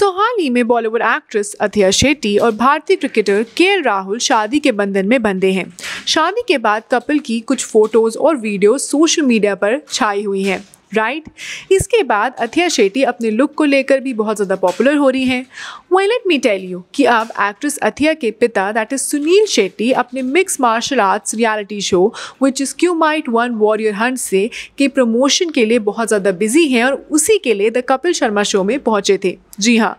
सो हाल ही में बॉलीवुड एक्ट्रेस अथिया शेट्टी और भारतीय क्रिकेटर के राहुल शादी के बंधन में बंधे हैं शादी के बाद कपल की कुछ फोटोज और वीडियोज़ सोशल मीडिया पर छाई हुई हैं राइट इसके बाद अथिया शेट्टी अपने लुक को लेकर भी बहुत ज़्यादा पॉपुलर हो रही हैं वही लेट मी टेल यू कि अब एक्ट्रेस अथिया के पिता दैट इज़ सुनील शेट्टी अपने mix martial arts reality show which is kumite one warrior hunt से के प्रमोशन के लिए बहुत ज़्यादा बिजी हैं और उसी के लिए द कपिल शर्मा शो में पहुँचे थे जी हाँ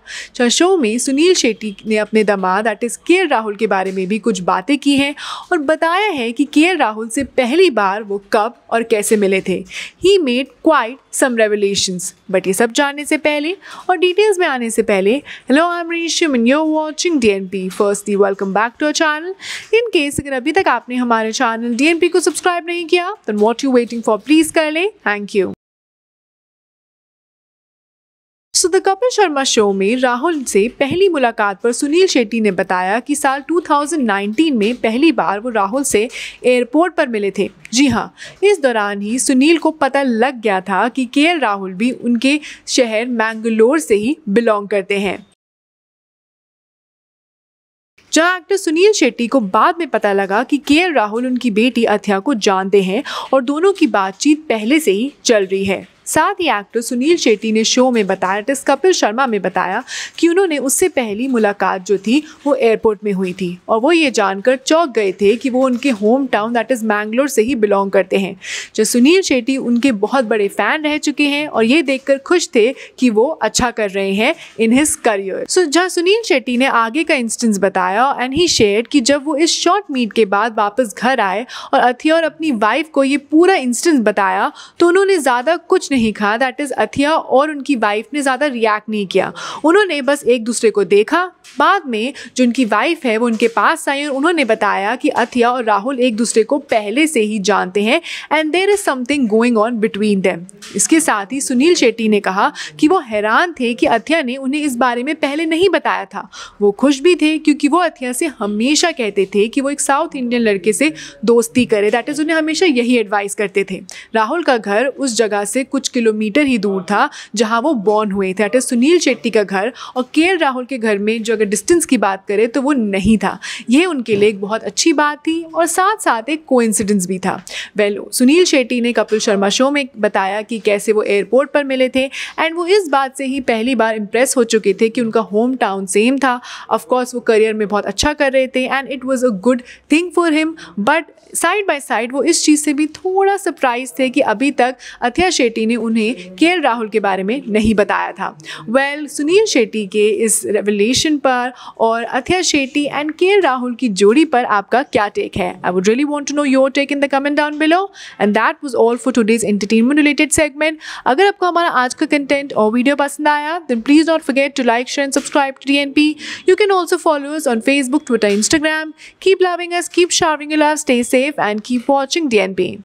शो तो में सुनील शेट्टी ने अपने दामाद इज़ के राहुल के बारे में भी कुछ बातें की हैं और बताया है कि के राहुल से पहली बार वो कब और कैसे मिले थे ही मेड क्वा प्रोवाइड सम रेवल्यूशंस बट ये सब जानने से पहले और डिटेल्स में आने से पहले hello I am and you are watching DNP first the welcome back to our channel in case अगर अभी तक आपने हमारे चैनल डी एन पी को सब्सक्राइब नहीं किया तो what you waiting for please कर ले thank you so the Kapil Sharma show में राहुल से पहली मुलाकात पर सुनील शेट्टी ने बताया कि साल 2019 में पहली बार वो राहुल से एयरपोर्ट पर मिले थे जी हाँ इस दौरान ही सुनील को पता लग गया था कि के राहुल भी उनके शहर मैंगलोर से ही बिलोंग करते हैं जहाँ एक्टर सुनील शेट्टी को बाद में पता लगा कि के राहुल उनकी बेटी अथिया को जानते हैं और दोनों की बातचीत पहले से ही चल रही है साथ ही एक्टर सुनील शेट्टी ने शो में बताया आर्टिस्ट कपिल शर्मा में बताया कि उन्होंने उससे पहली मुलाकात जो थी वो एयरपोर्ट में हुई थी और वो ये जानकर चौंक गए थे कि वो उनके home town that is Mangalore से ही बिलोंग करते हैं जो सुनील शेट्टी उनके बहुत बड़े फ़ैन रह चुके हैं और ये देख खुश थे कि वो अच्छा कर रहे हैं इन हिज करियर सो जहाँ सुनील शेट्टी ने आगे का इंस्टेंस बताया एंड ही शेयर कि जब वो इस शॉर्ट मीट के बाद वापस घर आए और अथिया और अपनी वाइफ को ये पूरा इंस्टेंस बताया तो उन्होंने ज़्यादा कुछ नहीं खा दैट इज़ अथिया और उनकी वाइफ ने ज़्यादा रिएक्ट नहीं किया उन्होंने बस एक दूसरे को देखा बाद में जो उनकी वाइफ है वो उनके पास आई और उन्होंने बताया कि अथिया और राहुल एक दूसरे को पहले से ही जानते हैं and there is something going on between them इसके साथ ही सुनील शेट्टी ने कहा कि वो हैरान थे कि अथिया ने उन्हें इस बारे में पहले नहीं बताया था वो खुश भी थे क्योंकि वो अथिया से हमेशा कहते थे कि वो एक साउथ इंडियन लड़के से दोस्ती करे दैट इज़ उन्हें हमेशा यही एडवाइस करते थे राहुल का घर उस जगह से कुछ कुछ किलोमीटर ही दूर था जहाँ वो बॉर्न हुए थे अटल सुनील शेट्टी का घर और के राहुल के घर में जो अगर डिस्टेंस की बात करें तो वो नहीं था ये उनके लिए एक बहुत अच्छी बात थी और साथ साथ एक कोइंसिडेंस भी था वेल सुनील शेट्टी ने कपिल शर्मा शो में बताया कि कैसे वो एयरपोर्ट पर मिले थे एंड वो इस बात से ही पहली बार इम्प्रेस हो चुके थे कि उनका होम टाउन सेम था ऑफकोर्स वो करियर में बहुत अच्छा कर रहे थे and it was a good thing for him but side by side वो इस चीज़ से भी थोड़ा सरप्राइज थे कि अभी तक अथिया शेट्टी ने उन्हें के राहुल के बारे में नहीं बताया था वेल well, सुनील शेट्टी के इस रेवलेशन पर और अथिया शेट्टी एंड के राहुल की जोड़ी पर आपका क्या टेक है I would really want to know your take in the comment down below and that was all for today's entertainment related segment अगर आपको हमारा आज का कंटेंट और वीडियो पसंद आया देन प्लीज डॉट forget to like share and subscribe to D N P you can also followers on Facebook Twitter Instagram keep loving us keep sharing you love stay safe and keep watching D N P